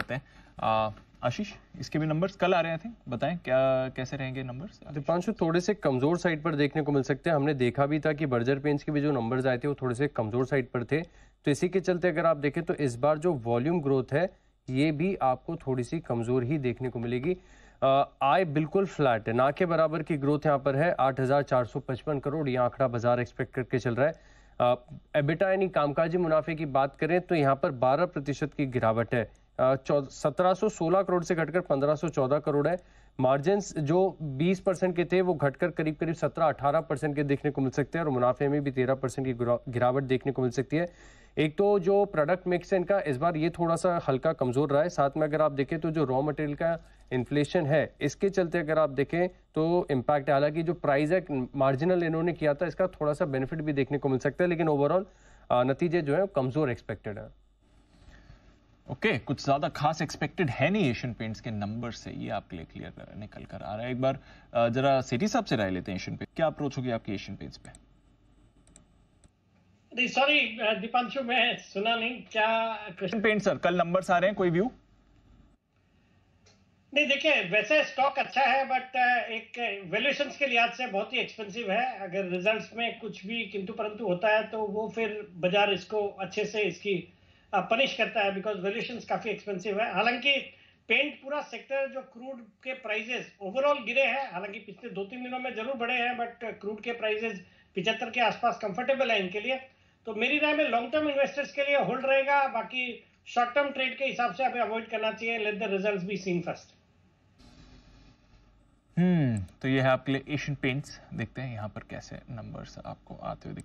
करते हैं आशीष इसके भी नंबर्स कल आ रहे थे बताएं क्या कैसे रहेंगे नंबर्स दीपांशु तो थोड़े से कमजोर साइड पर देखने को मिल सकते हैं हमने देखा भी था कि बर्जर पेंट्स के भी जो नंबर्स आए थे वो थोड़े से कमजोर साइड पर थे तो इसी के चलते अगर आप देखें तो इस बार जो वॉल्यूम ग्रोथ है ये भी आपको थोड़ी सी कमजोर ही देखने को मिलेगी आय बिल्कुल फ्लैट है ना के बराबर की ग्रोथ यहाँ पर है आठ करोड़ ये आंकड़ा बाजार एक्सपेक्ट करके चल रहा है एबिटा यानी कामकाजी मुनाफे की बात करें तो यहाँ पर 12 प्रतिशत की गिरावट है सत्रह करोड़ से घटकर 1514 करोड़ है मार्जिन जो 20 परसेंट के थे वो घटकर करीब करीब 17-18 परसेंट के देखने को मिल सकते हैं और मुनाफे में भी 13 परसेंट की गिरावट देखने को मिल सकती है एक तो जो प्रोडक्ट मिक्स है इनका इस बार ये थोड़ा सा हल्का कमज़ोर रहा है साथ में अगर आप देखें तो जो रॉ मटेरियल का इन्फ्लेशन है इसके चलते अगर आप देखें तो इम्पैक्ट हालांकि जो प्राइस है मार्जिनल इन्होंने किया था इसका थोड़ा सा बेनिफिट भी देखने को मिल सकता है लेकिन ओवरऑल नतीजे जो है कमज़ोर एक्सपेक्टेड है ओके okay, कुछ ज़्यादा खास एक्सपेक्टेड है नहीं एशियन पेंट्स के नंबर से ये आपके लिए क्लियर कर, निकल कर आ रहा है एक बार जरा सिटी साहब से राय लेते हैं एशियन पेंट क्या अप्रोच होगी आपके एशियन पेंट्स पे सॉरी दीपांशु मैं सुना नहीं क्या कृष्ण पेंट सर कल नंबर्स आ रहे हैं कोई व्यू नहीं देखिए वैसे स्टॉक अच्छा है बट एक वैल्यूएशंस के लिहाज से बहुत ही एक्सपेंसिव है अगर रिजल्ट्स में कुछ भी किंतु परंतु होता है तो वो फिर बाजार इसको अच्छे से इसकी पनिश करता है बिकॉज वेल्यूशन काफ़ी एक्सपेंसिव है हालांकि पेंट पूरा सेक्टर जो क्रूड के प्राइजेस ओवरऑल गिरे हैं हालांकि पिछले दो तीन दिनों में जरूर बढ़े हैं बट क्रूड के प्राइजेस पिछहत्तर के आसपास कंफर्टेबल है इनके लिए तो मेरी राय में लॉन्ग टर्म इन्वेस्टर्स के लिए होल्ड रहेगा बाकी शॉर्ट टर्म ट्रेड के हिसाब से हमें अवॉइड करना चाहिए let the result be seen first hmm तो ये है आपके लिए एशियन पेंट्स देखते हैं यहाँ पर कैसे नंबर्स आपको आते हुए